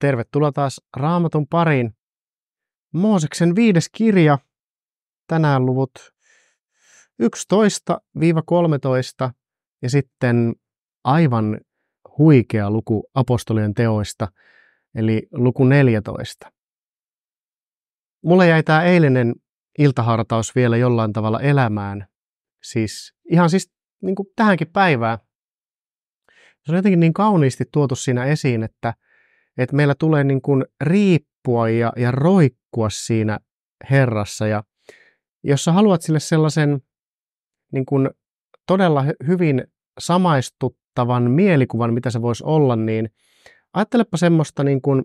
Tervetuloa taas Raamatun pariin. Mooseksen viides kirja, tänään luvut 11-13 ja sitten aivan huikea luku apostolien teoista, eli luku 14. Mulle jäi tämä eilinen iltahartaus vielä jollain tavalla elämään, siis ihan siis niin kuin tähänkin päivään. Se on jotenkin niin kauniisti tuotu siinä esiin, että – että meillä tulee niin kuin riippua ja, ja roikkua siinä Herrassa. Ja jos sä haluat sille sellaisen niin kuin todella hyvin samaistuttavan mielikuvan, mitä se voisi olla, niin ajattelepa semmoista niin kuin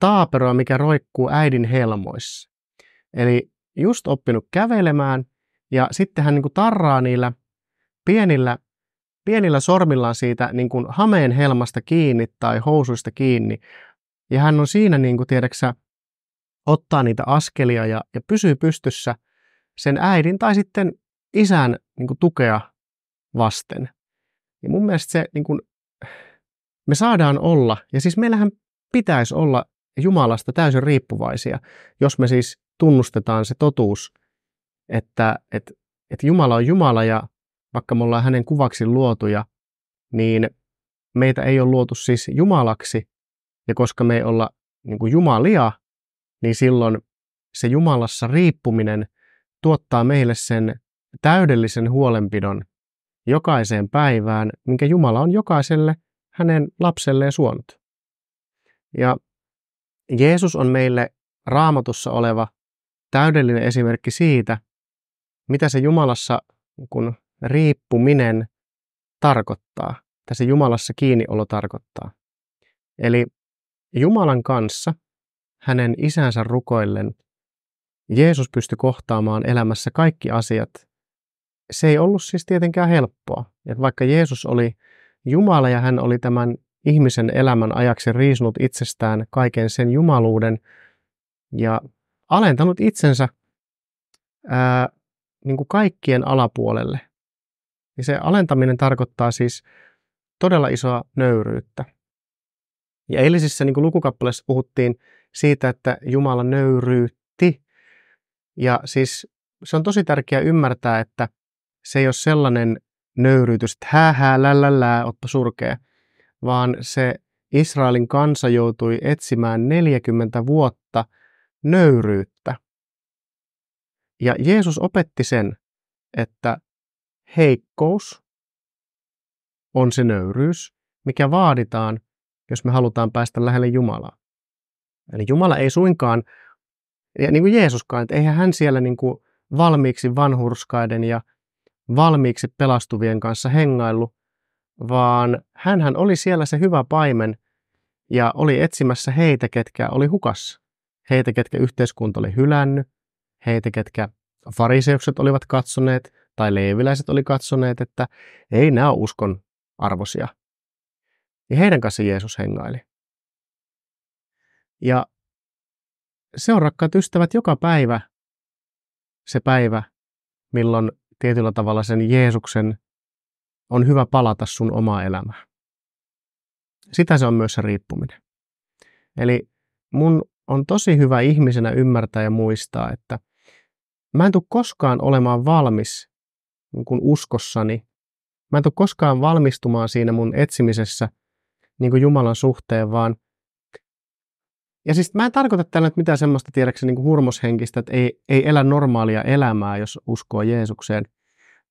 taaperoa, mikä roikkuu äidin helmoissa. Eli just oppinut kävelemään ja sitten hän niin kuin tarraa niillä pienillä pienillä sormillaan siitä niin kuin hameen helmasta kiinni tai housuista kiinni. Ja hän on siinä, niin kuin tiedäksä, ottaa niitä askelia ja, ja pysyy pystyssä sen äidin tai sitten isän niin kuin, tukea vasten. Ja mun mielestä se, niin kuin, me saadaan olla, ja siis meillähän pitäisi olla Jumalasta täysin riippuvaisia, jos me siis tunnustetaan se totuus, että, että, että Jumala on Jumala ja vaikka me ollaan hänen kuvaksi luotuja, niin meitä ei ole luotu siis jumalaksi, ja koska me ei olla niin kuin jumalia, niin silloin se Jumalassa riippuminen tuottaa meille sen täydellisen huolenpidon jokaiseen päivään, minkä Jumala on jokaiselle hänen lapselleen suonut. Ja Jeesus on meille raamatussa oleva täydellinen esimerkki siitä, mitä se Jumalassa niin kun riippuminen tarkoittaa, mitä se Jumalassa kiinniolo tarkoittaa. Eli Jumalan kanssa, hänen isänsä rukoillen, Jeesus pystyi kohtaamaan elämässä kaikki asiat. Se ei ollut siis tietenkään helppoa. Että vaikka Jeesus oli Jumala ja hän oli tämän ihmisen elämän ajaksi riisunut itsestään kaiken sen jumaluuden ja alentanut itsensä ää, niin kuin kaikkien alapuolelle, ja niin se alentaminen tarkoittaa siis todella isoa nöyryyttä. Ja eilisissä niin lukukappaleissa puhuttiin siitä, että Jumala nöyryytti. Ja siis se on tosi tärkeää ymmärtää, että se ei ole sellainen nöyryytys, että hää, hää, lää, oppa surkea, vaan se Israelin kansa joutui etsimään 40 vuotta nöyryyttä. Ja Jeesus opetti sen, että heikkous on se nöyryys, mikä vaaditaan, jos me halutaan päästä lähelle Jumalaa. Eli Jumala ei suinkaan, ja niin kuin Jeesuskaan, että eihän hän siellä niin kuin valmiiksi vanhurskaiden ja valmiiksi pelastuvien kanssa hengailu, vaan hän oli siellä se hyvä paimen ja oli etsimässä heitä, ketkä oli hukassa. Heitä, ketkä yhteiskunta oli hylännyt, heitä, ketkä fariseukset olivat katsoneet tai leiviläiset oli katsoneet, että ei nämä ole uskon arvosia. Ja heidän kanssa Jeesus hengaili. Ja se on, rakkaat ystävät, joka päivä se päivä, milloin tietyllä tavalla sen Jeesuksen on hyvä palata sun omaa elämää. Sitä se on myös se riippuminen. Eli mun on tosi hyvä ihmisenä ymmärtää ja muistaa, että mä en tule koskaan olemaan valmis kuin uskossani. Niin mä en tule koskaan valmistumaan siinä mun etsimisessä niin kuin Jumalan suhteen, vaan ja siis mä en tarkoita tällä että mitään semmoista, tiedäksä, niin kuin hurmoshenkistä, että ei, ei elä normaalia elämää, jos uskoo Jeesukseen.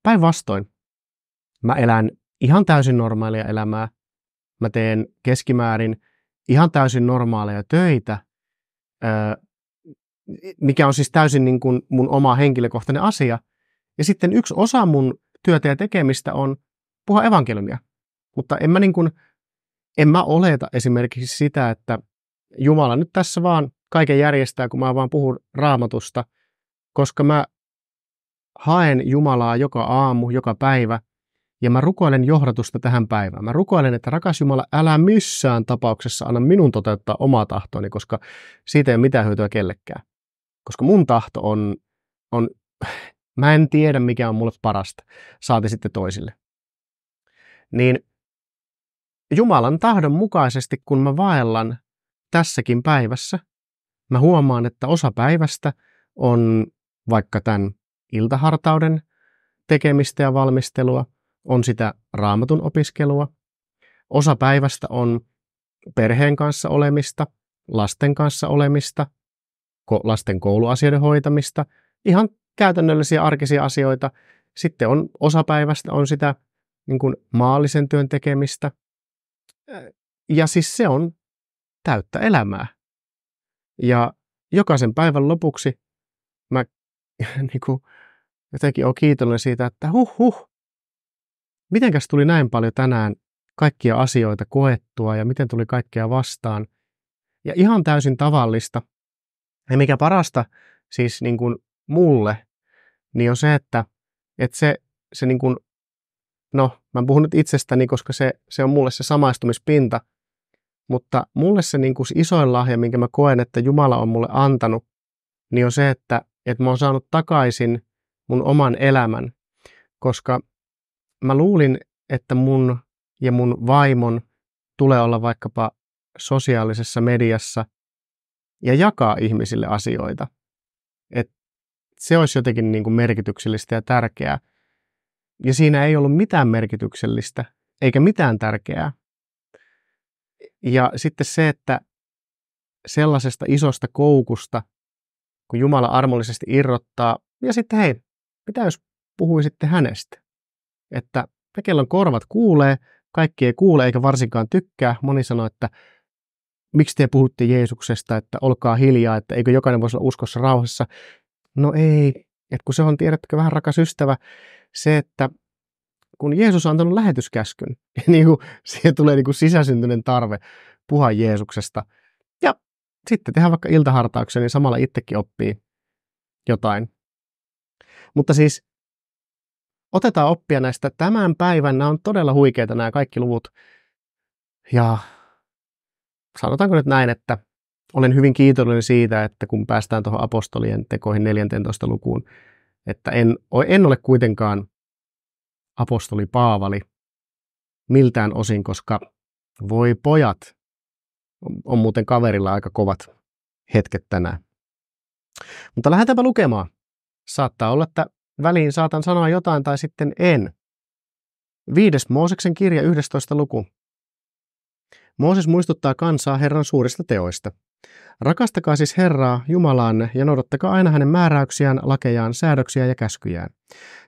Päinvastoin, mä elän ihan täysin normaalia elämää. Mä teen keskimäärin ihan täysin normaaleja töitä, öö, mikä on siis täysin niin kuin mun oma henkilökohtainen asia – ja sitten yksi osa mun työtä ja tekemistä on puhua evankeliumia. Mutta en mä, niin kuin, en mä oleta esimerkiksi sitä, että Jumala nyt tässä vaan kaiken järjestää, kun mä vaan puhun raamatusta, koska mä haen Jumalaa joka aamu, joka päivä, ja mä rukoilen johdatusta tähän päivään. Mä rukoilen, että rakas Jumala, älä missään tapauksessa anna minun toteuttaa omaa tahtoni, koska siitä ei ole mitään hyötyä kellekään. Koska mun tahto on, on Mä en tiedä, mikä on mulle parasta, saati sitten toisille. Niin Jumalan tahdon mukaisesti, kun mä vaellan tässäkin päivässä, mä huomaan, että osa päivästä on vaikka tämän iltahartauden tekemistä ja valmistelua, on sitä raamatun opiskelua, osa päivästä on perheen kanssa olemista, lasten kanssa olemista, lasten kouluasioiden hoitamista, ihan käytännöllisiä arkisia asioita. Sitten on osapäivästä, on sitä niin kuin maallisen työn tekemistä. Ja siis se on täyttä elämää. Ja jokaisen päivän lopuksi mä niin kuin, jotenkin olen kiitollinen siitä, että huh huh, mitenkäs tuli näin paljon tänään kaikkia asioita koettua ja miten tuli kaikkea vastaan. Ja ihan täysin tavallista. Ja mikä parasta siis niin kuin mulle niin on se, että, että se, se niin kuin, no mä puhun nyt itsestäni, koska se, se on mulle se samaistumispinta, mutta mulle se niin kuin se isoin lahja, minkä mä koen, että Jumala on mulle antanut, niin on se, että, että mä oon saanut takaisin mun oman elämän, koska mä luulin, että mun ja mun vaimon tulee olla vaikkapa sosiaalisessa mediassa ja jakaa ihmisille asioita. Et se olisi jotenkin niin kuin merkityksellistä ja tärkeää. Ja siinä ei ollut mitään merkityksellistä eikä mitään tärkeää. Ja sitten se, että sellaisesta isosta koukusta, kun Jumala armollisesti irrottaa, ja sitten hei, mitä jos puhuisitte hänestä? Että ne, korvat kuulee, kaikki ei kuule eikä varsinkaan tykkää. Moni sanoo, että miksi te puhutte Jeesuksesta, että olkaa hiljaa, että eikö jokainen voisi olla uskossa rauhassa. No ei, että kun se on, tiedättekö vähän rakas ystävä, se, että kun Jeesus on antanut lähetyskäskyn, niin kuin siihen tulee niin kuin sisäsyntyinen tarve puhua Jeesuksesta. Ja sitten tehdään vaikka iltahartauksia, niin samalla itsekin oppii jotain. Mutta siis otetaan oppia näistä tämän päivän. Nämä on todella huikeita nämä kaikki luvut. Ja sanotaanko nyt näin, että olen hyvin kiitollinen siitä, että kun päästään tuohon apostolien tekoihin 14 lukuun, että en, en ole kuitenkaan apostoli Paavali miltään osin, koska voi pojat, on muuten kaverilla aika kovat hetket tänään. Mutta lähdetäänpä lukemaan. Saattaa olla, että väliin saatan sanoa jotain tai sitten en. Viides Mooseksen kirja 11. luku. Mooses muistuttaa kansaa Herran suurista teoista – Rakastakaa siis Herraa, Jumalaanne, ja noudattakaa aina hänen määräyksiään, lakejaan, säädöksiä ja käskyjään.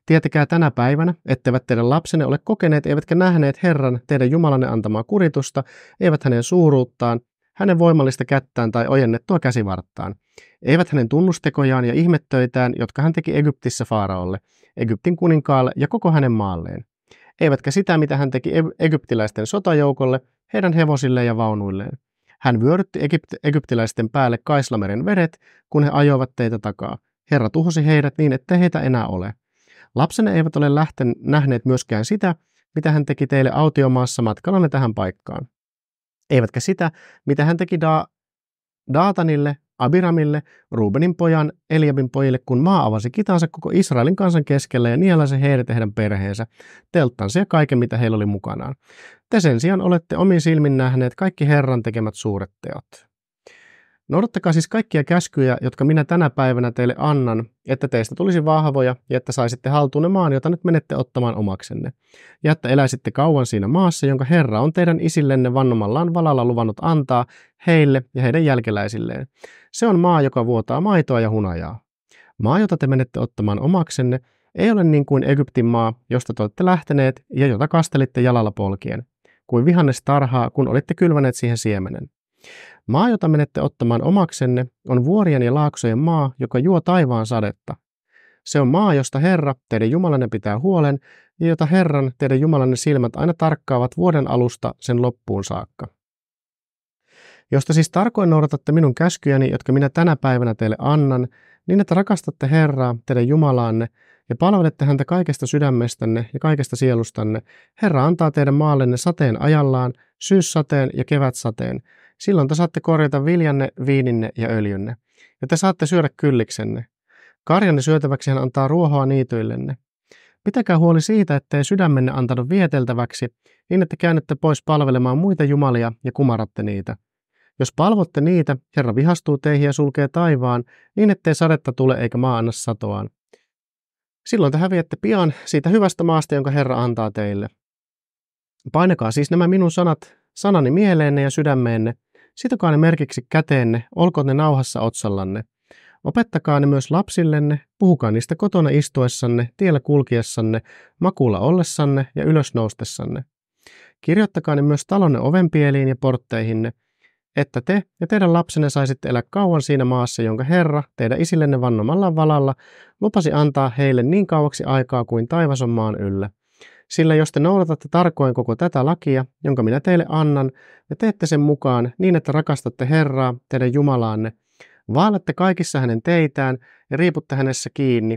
Tietäkää tänä päivänä, etteivät teidän lapsenne ole kokeneet eivätkä nähneet Herran, teidän Jumalanne antamaa kuritusta, eivät hänen suuruuttaan, hänen voimallista kättään tai ojennettua käsivarttaan. Eivät hänen tunnustekojaan ja ihmettöitään, jotka hän teki Egyptissä Faaraolle, Egyptin kuninkaalle ja koko hänen maalleen. Eivätkä sitä, mitä hän teki e-, egyptiläisten sotajoukolle, heidän hevosille ja vaunuilleen – hän vyörytti egypt- egyptiläisten päälle Kaislameren vedet, kun he ajoivat teitä takaa. Herra tuhosi heidät niin, että heitä enää ole. Lapsenne eivät ole lähten, nähneet myöskään sitä, mitä hän teki teille autiomaassa matkallanne tähän paikkaan. Eivätkä sitä, mitä hän teki da- Daatanille, Abiramille, Rubenin pojan Eliabin pojille, kun maa avasi kitansa koko Israelin kansan keskellä ja nielaisi heidät heidän perheensä, telttansa ja kaiken mitä heillä oli mukanaan. Te sen sijaan olette omin silmin nähneet kaikki Herran tekemät suuret teot. Noudattakaa siis kaikkia käskyjä, jotka minä tänä päivänä teille annan, että teistä tulisi vahvoja ja että saisitte ne maan, jota nyt menette ottamaan omaksenne. Ja että eläisitte kauan siinä maassa, jonka Herra on teidän isillenne vannomallaan valalla luvannut antaa heille ja heidän jälkeläisilleen. Se on maa, joka vuotaa maitoa ja hunajaa. Maa, jota te menette ottamaan omaksenne, ei ole niin kuin Egyptin maa, josta te olette lähteneet ja jota kastelitte jalalla polkien, kuin vihannes tarhaa, kun olitte kylväneet siihen siemenen. Maa, jota menette ottamaan omaksenne, on vuorien ja laaksojen maa, joka juo taivaan sadetta. Se on maa, josta Herra, teidän Jumalanne, pitää huolen, ja jota Herran, teidän Jumalanne silmät aina tarkkaavat vuoden alusta sen loppuun saakka. Josta siis tarkoin noudatatte minun käskyjäni, jotka minä tänä päivänä teille annan, niin että rakastatte Herraa, teidän Jumalaanne, ja palvelette häntä kaikesta sydämestänne ja kaikesta sielustanne, Herra antaa teidän maallenne sateen ajallaan, syyssateen ja kevätsateen, Silloin te saatte korjata viljanne, viininne ja öljynne, ja te saatte syödä kylliksenne. Karjanne syötäväksi hän antaa ruohoa niityillenne. Pitäkää huoli siitä, ettei sydämenne antanut vieteltäväksi, niin että käännytte pois palvelemaan muita jumalia ja kumaratte niitä. Jos palvotte niitä, Herra vihastuu teihin ja sulkee taivaan, niin ettei sadetta tule eikä maa anna satoaan. Silloin te häviätte pian siitä hyvästä maasta, jonka Herra antaa teille. Painakaa siis nämä minun sanat sanani mieleenne ja sydämeenne, Sitokaa ne merkiksi käteenne, olkoon ne nauhassa otsallanne. Opettakaa ne myös lapsillenne, puhukaa niistä kotona istuessanne, tiellä kulkiessanne, makuulla ollessanne ja ylösnoustessanne. Kirjoittakaa ne myös talonne ovenpieliin ja portteihinne, että te ja teidän lapsenne saisitte elää kauan siinä maassa, jonka Herra, teidän isillenne vannomalla valalla, lupasi antaa heille niin kauaksi aikaa kuin taivas on maan yllä. Sillä jos te noudatatte tarkoin koko tätä lakia, jonka minä teille annan, ja teette sen mukaan niin, että rakastatte Herraa, teidän Jumalaanne, vaalatte kaikissa hänen teitään ja riiputte hänessä kiinni,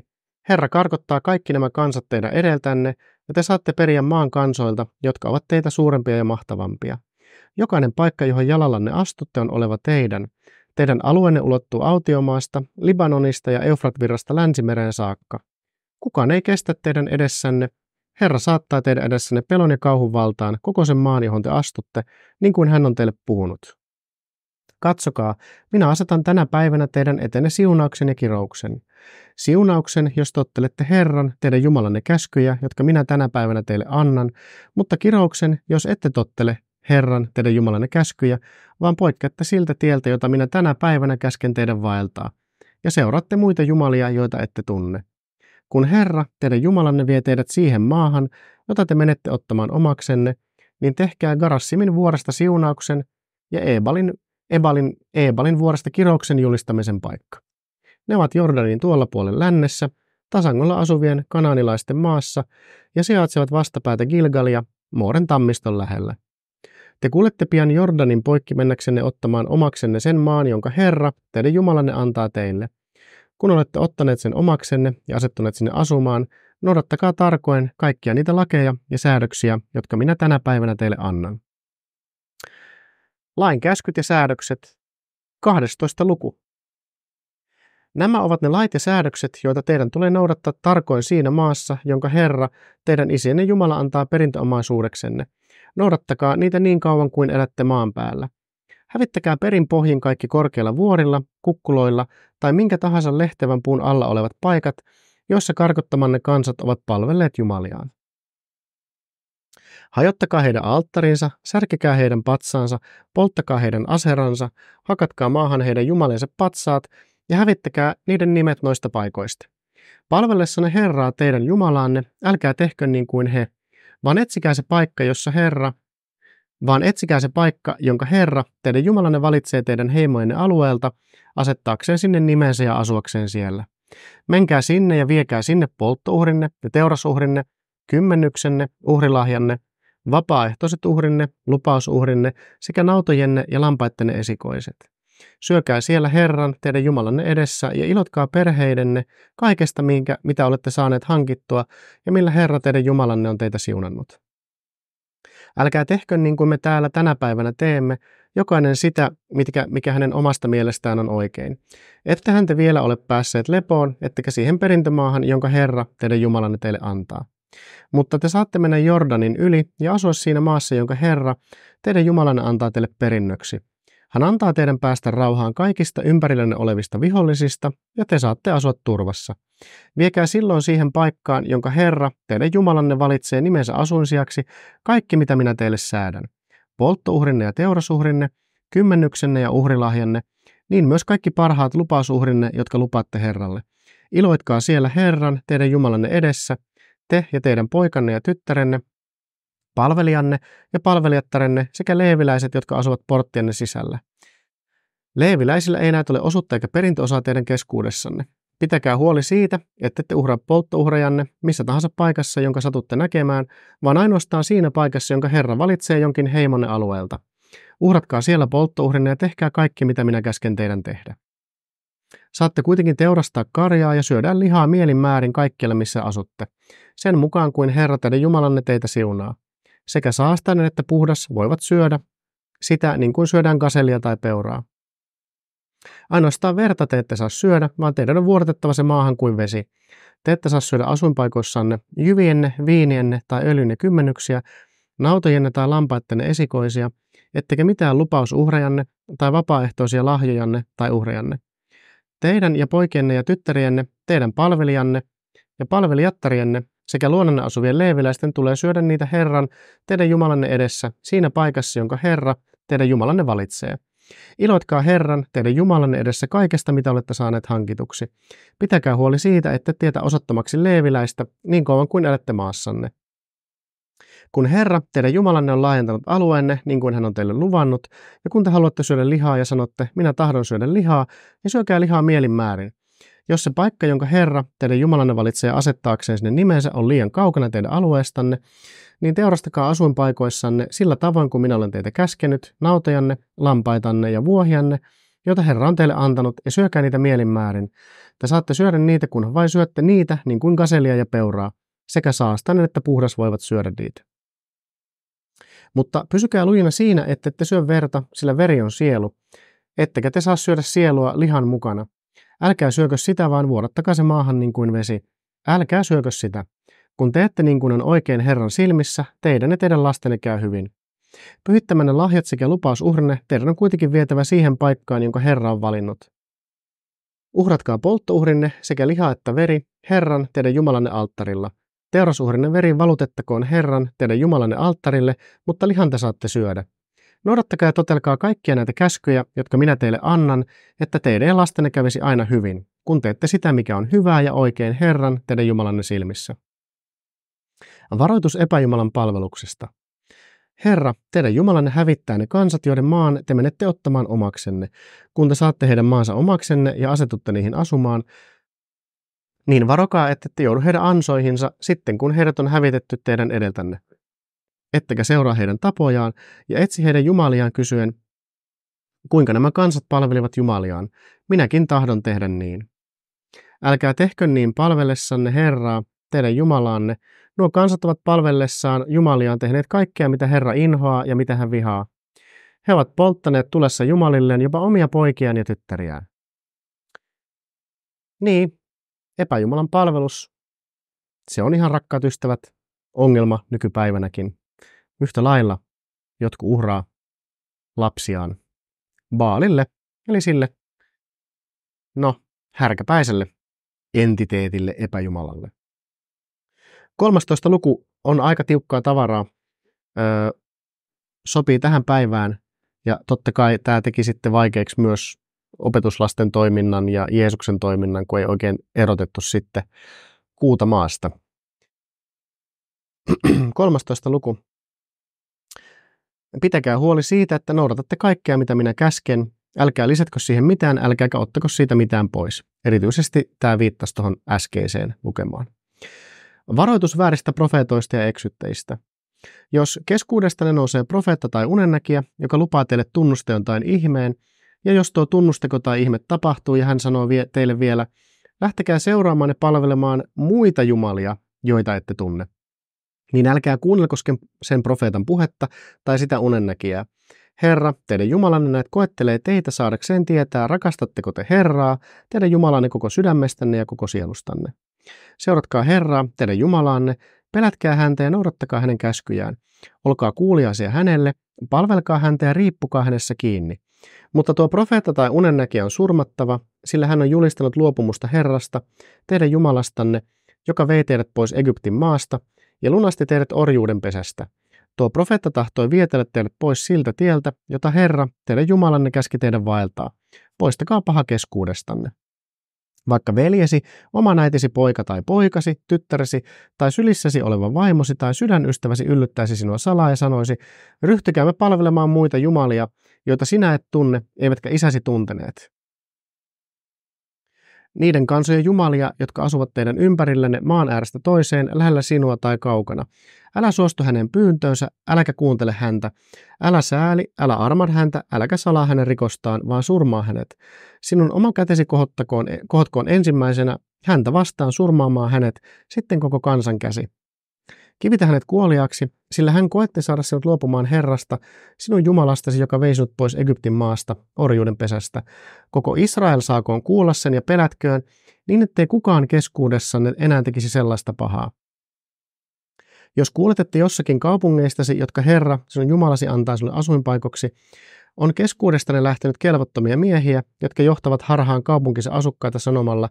Herra karkottaa kaikki nämä kansat teidän edeltänne, ja te saatte periä maan kansoilta, jotka ovat teitä suurempia ja mahtavampia. Jokainen paikka, johon jalallanne astutte, on oleva teidän. Teidän alueenne ulottuu autiomaasta, Libanonista ja Eufratvirrasta länsimereen saakka. Kukaan ei kestä teidän edessänne, Herra saattaa teidän edessänne pelon ja kauhun valtaan koko sen maan, johon te astutte, niin kuin hän on teille puhunut. Katsokaa, minä asetan tänä päivänä teidän etenne siunauksen ja kirouksen. Siunauksen, jos tottelette Herran, teidän Jumalanne käskyjä, jotka minä tänä päivänä teille annan, mutta kirouksen, jos ette tottele Herran, teidän Jumalanne käskyjä, vaan poikkeatte siltä tieltä, jota minä tänä päivänä käsken teidän vaeltaa, ja seuraatte muita jumalia, joita ette tunne. Kun Herra, teidän Jumalanne, vie teidät siihen maahan, jota te menette ottamaan omaksenne, niin tehkää Garassimin vuoresta siunauksen ja Ebalin, Ebalin, Ebalin vuoresta kirouksen julistamisen paikka. Ne ovat Jordanin tuolla puolen lännessä, tasangolla asuvien kananilaisten maassa ja sijaitsevat vastapäätä Gilgalia, Mooren tammiston lähellä. Te kuulette pian Jordanin poikki mennäksenne ottamaan omaksenne sen maan, jonka Herra, teidän Jumalanne, antaa teille – kun olette ottaneet sen omaksenne ja asettuneet sinne asumaan, noudattakaa tarkoin kaikkia niitä lakeja ja säädöksiä, jotka minä tänä päivänä teille annan. Lain käskyt ja säädökset, 12. luku. Nämä ovat ne lait ja säädökset, joita teidän tulee noudattaa tarkoin siinä maassa, jonka Herra, teidän isienne Jumala antaa perintöomaisuudeksenne. Noudattakaa niitä niin kauan kuin elätte maan päällä – Hävittäkää perin pohjin kaikki korkeilla vuorilla, kukkuloilla tai minkä tahansa lehtevän puun alla olevat paikat, joissa karkottamanne kansat ovat palvelleet Jumaliaan. Hajottakaa heidän alttarinsa, särkikää heidän patsaansa, polttakaa heidän aseransa, hakatkaa maahan heidän jumalensa patsaat ja hävittäkää niiden nimet noista paikoista. Palvellessanne Herraa teidän Jumalaanne, älkää tehkö niin kuin he, vaan etsikää se paikka, jossa Herra, vaan etsikää se paikka, jonka Herra, teidän Jumalanne valitsee teidän heimojenne alueelta, asettaakseen sinne nimensä ja asuakseen siellä. Menkää sinne ja viekää sinne polttouhrinne ja teurasuhrinne, kymmenyksenne, uhrilahjanne, vapaaehtoiset uhrinne, lupausuhrinne sekä nautojenne ja lampaittenne esikoiset. Syökää siellä Herran, teidän Jumalanne edessä, ja ilotkaa perheidenne kaikesta, minkä, mitä olette saaneet hankittua, ja millä Herra teidän Jumalanne on teitä siunannut. Älkää tehkö niin kuin me täällä tänä päivänä teemme, jokainen sitä, mitkä, mikä hänen omasta mielestään on oikein. Ettehän te vielä ole päässeet lepoon, ettekä siihen perintömaahan, jonka Herra teidän Jumalanne teille antaa. Mutta te saatte mennä Jordanin yli ja asua siinä maassa, jonka Herra teidän Jumalanne antaa teille perinnöksi. Hän antaa teidän päästä rauhaan kaikista ympärillänne olevista vihollisista, ja te saatte asua turvassa. Viekää silloin siihen paikkaan, jonka Herra, teidän Jumalanne, valitsee nimensä asunsijaksi kaikki, mitä minä teille säädän. Polttouhrinne ja teurasuhrinne, kymmennyksenne ja uhrilahjanne, niin myös kaikki parhaat lupausuhrinne, jotka lupaatte Herralle. Iloitkaa siellä Herran, teidän Jumalanne edessä, te ja teidän poikanne ja tyttärenne, palvelijanne ja palvelijattarenne sekä leeviläiset, jotka asuvat porttienne sisällä. Leeviläisillä ei näytä ole osuutta eikä perintöosaa teidän keskuudessanne. Pitäkää huoli siitä, ettette uhraa polttouhrajanne missä tahansa paikassa, jonka satutte näkemään, vaan ainoastaan siinä paikassa, jonka Herra valitsee jonkin heimonne alueelta. Uhratkaa siellä polttouhrinne ja tehkää kaikki, mitä minä käsken teidän tehdä. Saatte kuitenkin teurastaa karjaa ja syödä lihaa mielin määrin kaikkialla, missä asutte, sen mukaan kuin Herra teidän Jumalanne teitä siunaa. Sekä saastainen että puhdas voivat syödä sitä niin kuin syödään kaselia tai peuraa. Ainoastaan verta te ette saa syödä, vaan teidän on vuodatettava se maahan kuin vesi. Te ette saa syödä asuinpaikoissanne jyvienne, viinienne tai öljynne kymmenyksiä, nautojenne tai lampaittenne esikoisia, ettekä mitään lupausuhrejanne tai vapaaehtoisia lahjojanne tai uhrejanne. Teidän ja poikienne ja tyttärienne, teidän palvelijanne ja palvelijattarienne sekä luonanne asuvien leeviläisten tulee syödä niitä Herran, teidän Jumalanne edessä, siinä paikassa, jonka Herra, teidän Jumalanne valitsee. Iloitkaa Herran, teidän Jumalanne edessä kaikesta, mitä olette saaneet hankituksi. Pitäkää huoli siitä, että tietä osattomaksi leeviläistä niin kauan kuin elätte maassanne. Kun Herra, teidän Jumalanne on laajentanut alueenne, niin kuin hän on teille luvannut, ja kun te haluatte syödä lihaa ja sanotte, minä tahdon syödä lihaa, niin syökää lihaa mielinmäärin. Jos se paikka, jonka Herra, teidän Jumalanne valitsee asettaakseen sinne nimensä, on liian kaukana teidän alueestanne, niin teurastakaa asuinpaikoissanne sillä tavoin, kuin minä olen teitä käskenyt, nautajanne, lampaitanne ja vuohianne, jota Herra on teille antanut, ja syökää niitä mielinmäärin. Te saatte syödä niitä, kun vain syötte niitä, niin kuin kaselia ja peuraa. Sekä saastanne, että puhdas voivat syödä niitä. Mutta pysykää lujina siinä, että ette syö verta, sillä veri on sielu. Ettekä te saa syödä sielua lihan mukana. Älkää syökö sitä, vaan vuodattakaa se maahan niin kuin vesi. Älkää syökö sitä. Kun teette niin kuin on oikein Herran silmissä, teidän ja teidän lastenne käy hyvin. Pyhittämänne lahjat sekä uhrine teidän on kuitenkin vietävä siihen paikkaan, jonka Herra on valinnut. Uhratkaa polttouhrinne sekä liha että veri Herran teidän Jumalanne alttarilla. Teurasuhrinne veri valutettakoon Herran teidän Jumalanne alttarille, mutta lihan te saatte syödä. Noudattakaa ja totelkaa kaikkia näitä käskyjä, jotka minä teille annan, että teidän ja lastenne kävisi aina hyvin, kun teette sitä, mikä on hyvää ja oikein Herran teidän Jumalanne silmissä. Varoitus epäjumalan palveluksesta. Herra, teidän Jumalanne hävittää ne kansat, joiden maan te menette ottamaan omaksenne. Kun te saatte heidän maansa omaksenne ja asetutte niihin asumaan, niin varokaa, että te joudu heidän ansoihinsa sitten, kun heidät on hävitetty teidän edeltänne ettekä seuraa heidän tapojaan, ja etsi heidän jumaliaan kysyen, kuinka nämä kansat palvelivat jumaliaan. Minäkin tahdon tehdä niin. Älkää tehkö niin palvellessanne Herraa, teidän Jumalaanne. Nuo kansat ovat palvellessaan Jumaliaan tehneet kaikkea, mitä Herra inhoaa ja mitä hän vihaa. He ovat polttaneet tulessa Jumalilleen jopa omia poikiaan ja tyttäriään. Niin, epäjumalan palvelus. Se on ihan rakkaat ystävät, ongelma nykypäivänäkin. Yhtä lailla jotkut uhraa lapsiaan baalille, eli sille, no, härkäpäiselle entiteetille epäjumalalle. 13. luku on aika tiukkaa tavaraa, öö, sopii tähän päivään, ja totta kai tämä teki sitten vaikeaksi myös opetuslasten toiminnan ja Jeesuksen toiminnan, kun ei oikein erotettu sitten kuuta maasta. 13. luku Pitäkää huoli siitä, että noudatatte kaikkea, mitä minä käsken. Älkää lisätkö siihen mitään, älkääkä ottako siitä mitään pois. Erityisesti tämä viittasi tuohon äskeiseen lukemaan. Varoitus vääristä profeetoista ja eksytteistä. Jos keskuudestanne nousee profeetta tai unennäkijä, joka lupaa teille tunnusteon tai ihmeen, ja jos tuo tunnusteko tai ihme tapahtuu ja hän sanoo teille vielä, lähtekää seuraamaan ja palvelemaan muita jumalia, joita ette tunne niin älkää kuunnelko sen profeetan puhetta tai sitä unennäkijää. Herra, teidän Jumalanne näet koettelee teitä saadakseen tietää, rakastatteko te Herraa, teidän Jumalanne koko sydämestänne ja koko sielustanne. Seuratkaa Herraa, teidän Jumalanne, pelätkää häntä ja noudattakaa hänen käskyjään. Olkaa kuuliaisia hänelle, palvelkaa häntä ja riippukaa hänessä kiinni. Mutta tuo profeetta tai unennäkijä on surmattava, sillä hän on julistanut luopumusta Herrasta, teidän Jumalastanne, joka vei teidät pois Egyptin maasta, ja lunasti teidät orjuuden pesästä. Tuo profeetta tahtoi vietellä teille pois siltä tieltä, jota Herra, teidän Jumalanne käski teidän vaeltaa. Poistakaa paha keskuudestanne. Vaikka veljesi, oma näitisi poika tai poikasi, tyttäresi tai sylissäsi oleva vaimosi tai sydänystäväsi yllyttäisi sinua salaa ja sanoisi, ryhtykäämme palvelemaan muita jumalia, joita sinä et tunne, eivätkä isäsi tunteneet niiden kansojen jumalia, jotka asuvat teidän ympärillenne maan äärestä toiseen, lähellä sinua tai kaukana. Älä suostu hänen pyyntöönsä, äläkä kuuntele häntä. Älä sääli, älä arman häntä, äläkä salaa hänen rikostaan, vaan surmaa hänet. Sinun oma kätesi kohottakoon, e-, kohotkoon ensimmäisenä, häntä vastaan surmaamaan hänet, sitten koko kansan käsi. Kivitä hänet kuoliaksi, sillä hän koette saada sinut luopumaan Herrasta, sinun Jumalastasi, joka vei sinut pois Egyptin maasta, orjuuden pesästä. Koko Israel saakoon kuulla sen ja pelätköön, niin ettei kukaan keskuudessanne enää tekisi sellaista pahaa. Jos kuulet, että jossakin kaupungeistasi, jotka Herra, sinun Jumalasi, antaa sinulle asuinpaikoksi, on keskuudestanne lähtenyt kelvottomia miehiä, jotka johtavat harhaan kaupunkinsa asukkaita sanomalla,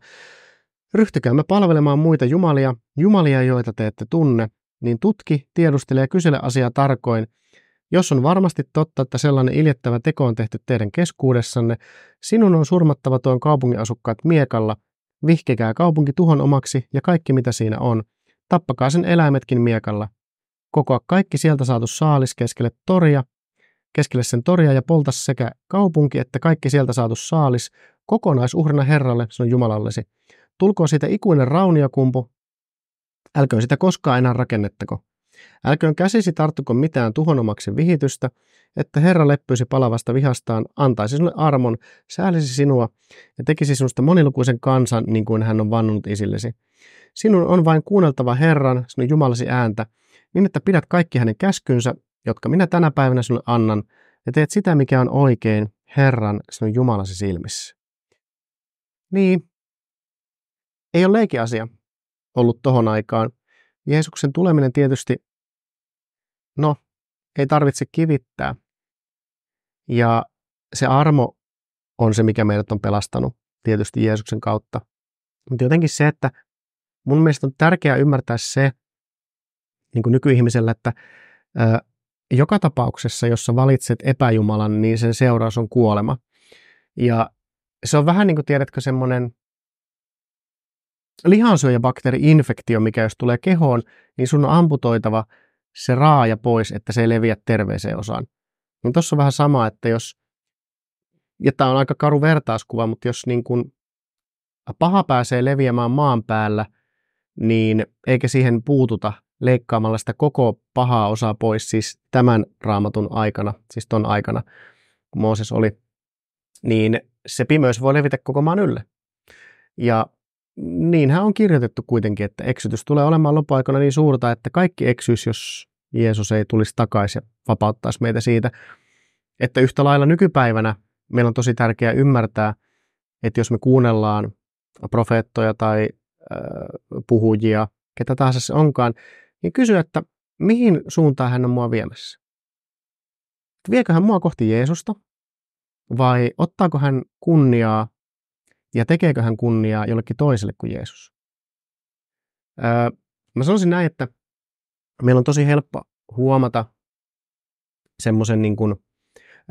ryhtykäämme palvelemaan muita jumalia, jumalia, joita te ette tunne, niin tutki, tiedustele ja kysele asiaa tarkoin. Jos on varmasti totta, että sellainen iljettävä teko on tehty teidän keskuudessanne, sinun on surmattava tuon kaupungin asukkaat miekalla. Vihkekää kaupunki tuhon omaksi ja kaikki mitä siinä on. Tappakaa sen eläimetkin miekalla. Kokoa kaikki sieltä saatu saalis keskelle toria, keskelle sen toria ja polta sekä kaupunki että kaikki sieltä saatu saalis kokonaisuhrina Herralle, sun Jumalallesi. Tulkoon siitä ikuinen rauniakumpu. Älköön sitä koskaan enää rakennettako. Älköön käsisi tarttuko mitään tuhonomaksi vihitystä, että Herra leppyisi palavasta vihastaan, antaisi sinulle armon, säälisi sinua ja tekisi sinusta monilukuisen kansan, niin kuin hän on vannunut isillesi. Sinun on vain kuunneltava Herran, sinun Jumalasi ääntä, niin että pidät kaikki hänen käskynsä, jotka minä tänä päivänä sinulle annan, ja teet sitä, mikä on oikein Herran, sinun Jumalasi silmissä. Niin, ei ole leikiasia ollut tohon aikaan. Jeesuksen tuleminen tietysti, no, ei tarvitse kivittää. Ja se armo on se, mikä meidät on pelastanut tietysti Jeesuksen kautta. Mutta jotenkin se, että mun mielestä on tärkeää ymmärtää se niin kuin nykyihmisellä, että ö, joka tapauksessa, jossa valitset epäjumalan, niin sen seuraus on kuolema. Ja se on vähän niin kuin, tiedätkö, semmoinen lihansyöjäbakteeri-infektio, mikä jos tulee kehoon, niin sun on amputoitava se raaja pois, että se ei leviä terveeseen osaan. Niin no tuossa on vähän sama, että jos, ja tämä on aika karu vertauskuva, mutta jos niin kun paha pääsee leviämään maan päällä, niin eikä siihen puututa leikkaamalla sitä koko pahaa osaa pois siis tämän raamatun aikana, siis ton aikana, kun Mooses oli, niin se pimeys voi levitä koko maan ylle. Ja niinhän on kirjoitettu kuitenkin, että eksytys tulee olemaan lopuaikana niin suurta, että kaikki eksyys, jos Jeesus ei tulisi takaisin ja vapauttaisi meitä siitä. Että yhtä lailla nykypäivänä meillä on tosi tärkeää ymmärtää, että jos me kuunnellaan profeettoja tai äh, puhujia, ketä tahansa se onkaan, niin kysyä, että mihin suuntaan hän on mua viemässä. Viekö hän mua kohti Jeesusta vai ottaako hän kunniaa ja tekeekö hän kunniaa jollekin toiselle kuin Jeesus? Öö, mä sanoisin näin, että meillä on tosi helppo huomata semmoisen niin kuin,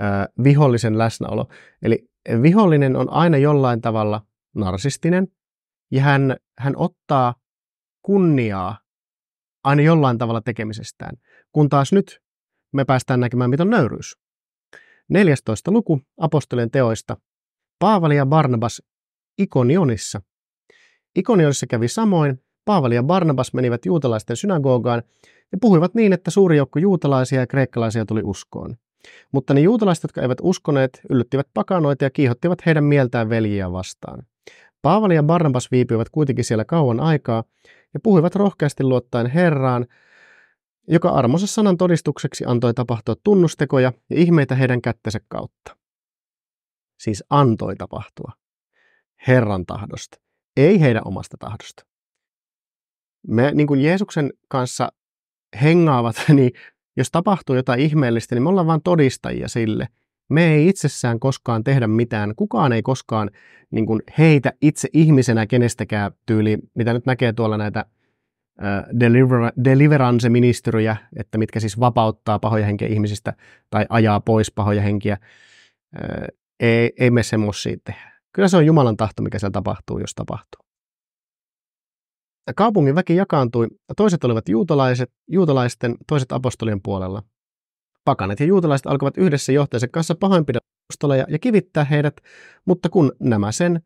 öö, vihollisen läsnäolo. Eli vihollinen on aina jollain tavalla narsistinen ja hän, hän ottaa kunniaa aina jollain tavalla tekemisestään, kun taas nyt me päästään näkemään, mitä on nöyryys. 14. luku apostolien teoista. Paavali ja Barnabas Ikonionissa. Ikonionissa kävi samoin, Paavali ja Barnabas menivät juutalaisten synagogaan ja puhuivat niin, että suuri joukko juutalaisia ja kreikkalaisia tuli uskoon. Mutta ne juutalaiset, jotka eivät uskoneet, yllyttivät pakanoita ja kiihottivat heidän mieltään veljiä vastaan. Paavali ja Barnabas viipyivät kuitenkin siellä kauan aikaa ja puhuivat rohkeasti luottaen Herraan, joka armonsa sanan todistukseksi antoi tapahtua tunnustekoja ja ihmeitä heidän kättensä kautta. Siis antoi tapahtua. Herran tahdosta, ei heidän omasta tahdosta. Me niin kuin Jeesuksen kanssa hengaavat, niin jos tapahtuu jotain ihmeellistä, niin me ollaan vain todistajia sille. Me ei itsessään koskaan tehdä mitään. Kukaan ei koskaan niin kuin heitä itse ihmisenä kenestäkään tyyli, mitä nyt näkee tuolla näitä Deliver, deliverance ministeriä että mitkä siis vapauttaa pahoja henkiä ihmisistä tai ajaa pois pahoja henkiä. Ei, ei me semmoisia tehdä. Kyllä se on Jumalan tahto, mikä siellä tapahtuu, jos tapahtuu. Kaupungin väki jakaantui. Toiset olivat juutalaiset, juutalaisten, toiset apostolien puolella. Pakanet ja juutalaiset alkoivat yhdessä johtajansa kanssa pahoinpidellä apostoleja ja kivittää heidät, mutta kun nämä sen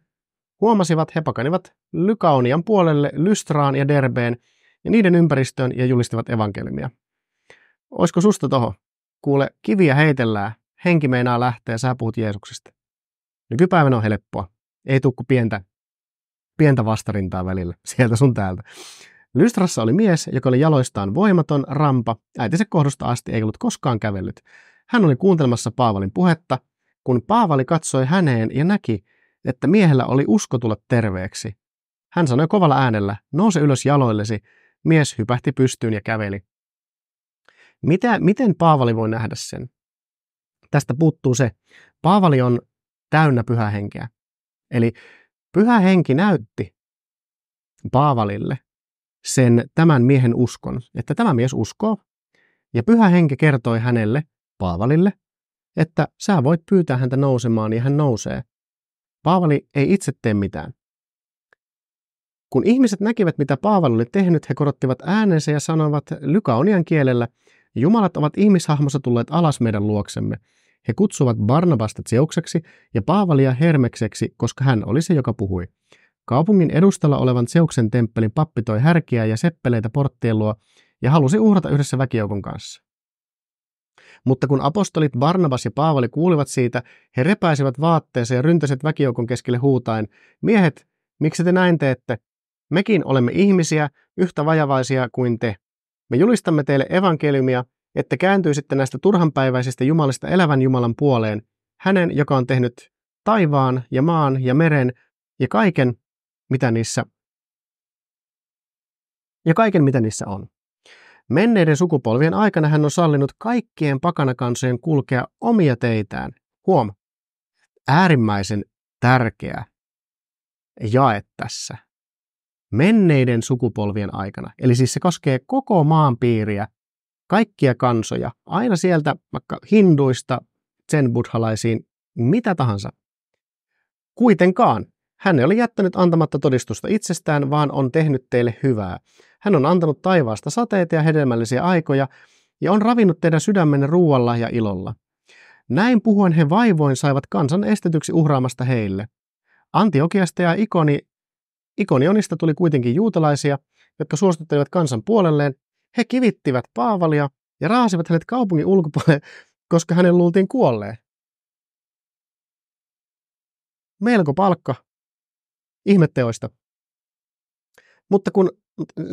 huomasivat, he pakanivat Lykaonian puolelle, Lystraan ja Derbeen ja niiden ympäristöön ja julistivat evankeliumia. Oisko susta toho? Kuule, kiviä heitellään, henki meinaa lähteä, sä puhut Jeesuksesta. Nykypäivänä on helppoa. Ei tukku pientä, pientä vastarintaa välillä, sieltä sun täältä. Lystrassa oli mies, joka oli jaloistaan voimaton, rampa, äitinsä kohdusta asti ei ollut koskaan kävellyt. Hän oli kuuntelemassa Paavalin puhetta, kun Paavali katsoi häneen ja näki, että miehellä oli usko tulla terveeksi. Hän sanoi kovalla äänellä, nouse ylös jaloillesi. Mies hypähti pystyyn ja käveli. Mitä, miten Paavali voi nähdä sen? Tästä puuttuu se. Paavali on täynnä pyhä henkeä. Eli pyhä henki näytti Paavalille sen tämän miehen uskon, että tämä mies uskoo. Ja pyhä henki kertoi hänelle, Paavalille, että sä voit pyytää häntä nousemaan ja hän nousee. Paavali ei itse tee mitään. Kun ihmiset näkivät, mitä Paavali oli tehnyt, he korottivat äänensä ja sanoivat Lykaonian kielellä, Jumalat ovat ihmishahmossa tulleet alas meidän luoksemme, he kutsuvat Barnabasta Zeukseksi ja Paavalia Hermekseksi, koska hän oli se, joka puhui. Kaupungin edustalla olevan Zeuksen temppelin pappi toi härkiä ja seppeleitä porttien luo ja halusi uhrata yhdessä väkijoukon kanssa. Mutta kun apostolit Barnabas ja Paavali kuulivat siitä, he repäisivät vaatteensa ja ryntäsivät väkijoukon keskelle huutaen, miehet, miksi te näin teette? Mekin olemme ihmisiä, yhtä vajavaisia kuin te. Me julistamme teille evankeliumia, että kääntyisitte näistä turhanpäiväisistä jumalista elävän Jumalan puoleen, hänen, joka on tehnyt taivaan ja maan ja meren ja kaiken, mitä niissä ja kaiken, mitä niissä on. Menneiden sukupolvien aikana hän on sallinut kaikkien pakanakansojen kulkea omia teitään. Huom, äärimmäisen tärkeä jae tässä. Menneiden sukupolvien aikana, eli siis se koskee koko maan piiriä, kaikkia kansoja, aina sieltä vaikka hinduista, sen buddhalaisiin, mitä tahansa. Kuitenkaan hän ei ole jättänyt antamatta todistusta itsestään, vaan on tehnyt teille hyvää. Hän on antanut taivaasta sateita ja hedelmällisiä aikoja ja on ravinnut teidän sydämenne ruualla ja ilolla. Näin puhuen he vaivoin saivat kansan estetyksi uhraamasta heille. Antiokiasta ja Ikoni, Ikonionista tuli kuitenkin juutalaisia, jotka suostuttelivat kansan puolelleen he kivittivät Paavalia ja raasivat hänet kaupungin ulkopuolelle, koska hänen luultiin kuolleen. Melko palkka ihmetteoista. Mutta kun,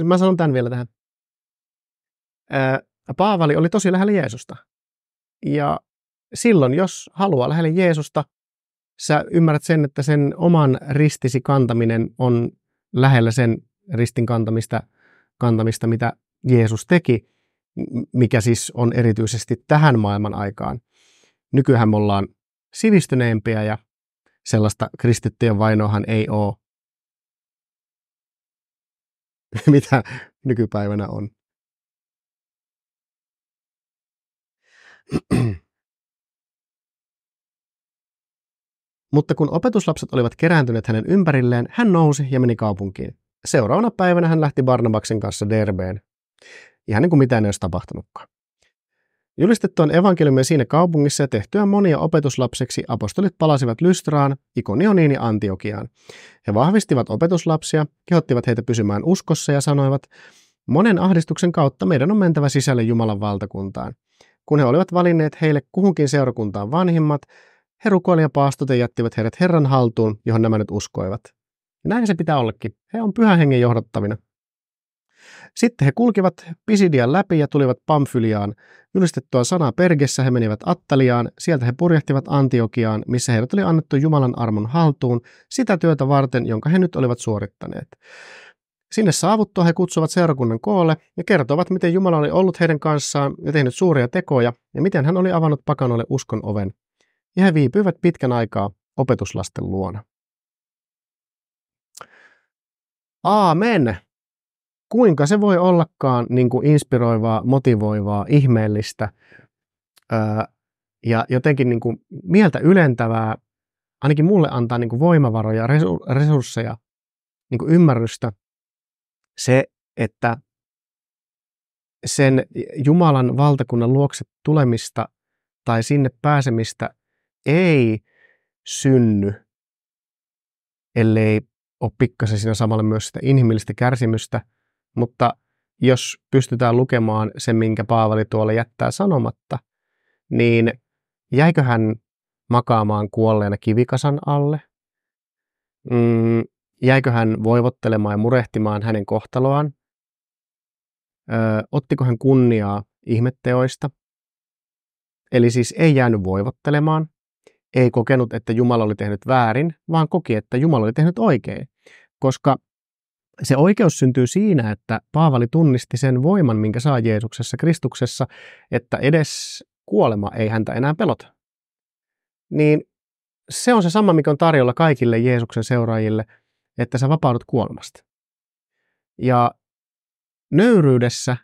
mä sanon tämän vielä tähän. Ää, Paavali oli tosi lähellä Jeesusta. Ja silloin, jos haluaa lähellä Jeesusta, sä ymmärrät sen, että sen oman ristisi kantaminen on lähellä sen ristin kantamista, kantamista mitä Jeesus teki, mikä siis on erityisesti tähän maailman aikaan. Nykyään me ollaan sivistyneempiä ja sellaista kristittyjen vainoahan ei ole, mitä nykypäivänä on. Mutta kun opetuslapset olivat kerääntyneet hänen ympärilleen, hän nousi ja meni kaupunkiin. Seuraavana päivänä hän lähti Barnabaksen kanssa Derbeen. Ihan niin kuin mitään ei olisi tapahtunutkaan. Julistettuaan evankeliumia siinä kaupungissa ja tehtyä monia opetuslapseksi apostolit palasivat Lystraan, Ikonioniin ja Antiokiaan. He vahvistivat opetuslapsia, kehottivat heitä pysymään uskossa ja sanoivat, monen ahdistuksen kautta meidän on mentävä sisälle Jumalan valtakuntaan. Kun he olivat valinneet heille kuhunkin seurakuntaan vanhimmat, he rukoilivat ja paastot ja jättivät heidät Herran haltuun, johon nämä nyt uskoivat. Ja näin se pitää ollakin. He on pyhän hengen johdattavina. Sitten he kulkivat Pisidian läpi ja tulivat Pamfyliaan. Ylistettua sanaa pergessä he menivät Attaliaan, sieltä he purjehtivat Antiokiaan, missä heidät oli annettu Jumalan armon haltuun sitä työtä varten, jonka he nyt olivat suorittaneet. Sinne saavuttua he kutsuvat seurakunnan koolle ja kertovat, miten Jumala oli ollut heidän kanssaan ja tehnyt suuria tekoja ja miten hän oli avannut pakanoille uskon oven. Ja he viipyivät pitkän aikaa opetuslasten luona. Aamen! kuinka se voi ollakaan niin kuin inspiroivaa, motivoivaa, ihmeellistä öö, ja jotenkin niin kuin mieltä ylentävää, ainakin mulle antaa niin kuin voimavaroja, resursseja, niin kuin ymmärrystä. Se, että sen Jumalan valtakunnan luokse tulemista tai sinne pääsemistä ei synny, ellei ole pikkasen siinä samalla myös sitä inhimillistä kärsimystä – mutta jos pystytään lukemaan se, minkä Paavali tuolla jättää sanomatta, niin jäikö hän makaamaan kuolleena kivikasan alle? Mm, jäikö hän voivottelemaan ja murehtimaan hänen kohtaloaan? Ö, ottiko hän kunniaa ihmetteoista? Eli siis ei jäänyt voivottelemaan, ei kokenut, että Jumala oli tehnyt väärin, vaan koki, että Jumala oli tehnyt oikein. Koska se oikeus syntyy siinä, että Paavali tunnisti sen voiman, minkä saa Jeesuksessa Kristuksessa, että edes kuolema ei häntä enää pelota. Niin se on se sama, mikä on tarjolla kaikille Jeesuksen seuraajille, että sä vapaudut kuolemasta. Ja nöyryydessä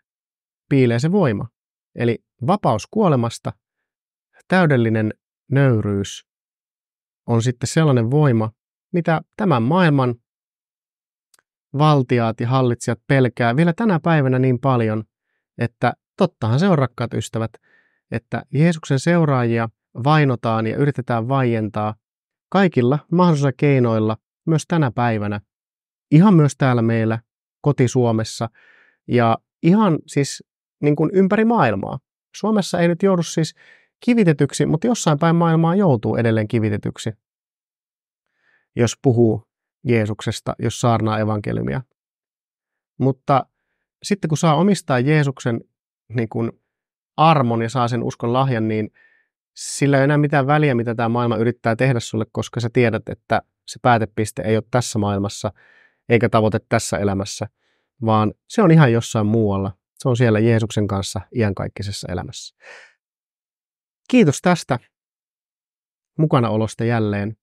piilee se voima. Eli vapaus kuolemasta, täydellinen nöyryys on sitten sellainen voima, mitä tämän maailman valtiaat ja hallitsijat pelkää vielä tänä päivänä niin paljon, että tottahan se on rakkaat ystävät, että Jeesuksen seuraajia vainotaan ja yritetään vaientaa kaikilla mahdollisilla keinoilla myös tänä päivänä. Ihan myös täällä meillä kotisuomessa ja ihan siis niin kuin ympäri maailmaa. Suomessa ei nyt joudu siis kivitetyksi, mutta jossain päin maailmaa joutuu edelleen kivitetyksi, jos puhuu Jeesuksesta, jos saarnaa evankeliumia. Mutta sitten kun saa omistaa Jeesuksen niin kuin armon ja saa sen uskon lahjan, niin sillä ei enää mitään väliä, mitä tämä maailma yrittää tehdä sulle, koska sä tiedät, että se päätepiste ei ole tässä maailmassa eikä tavoite tässä elämässä, vaan se on ihan jossain muualla. Se on siellä Jeesuksen kanssa iankaikkisessa elämässä. Kiitos tästä mukana olosta jälleen.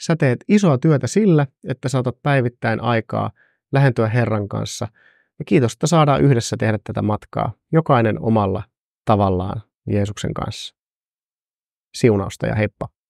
Sä teet isoa työtä sillä, että saatat päivittäin aikaa lähentyä Herran kanssa. Ja kiitos, että saadaan yhdessä tehdä tätä matkaa, jokainen omalla tavallaan Jeesuksen kanssa. Siunausta ja heippa!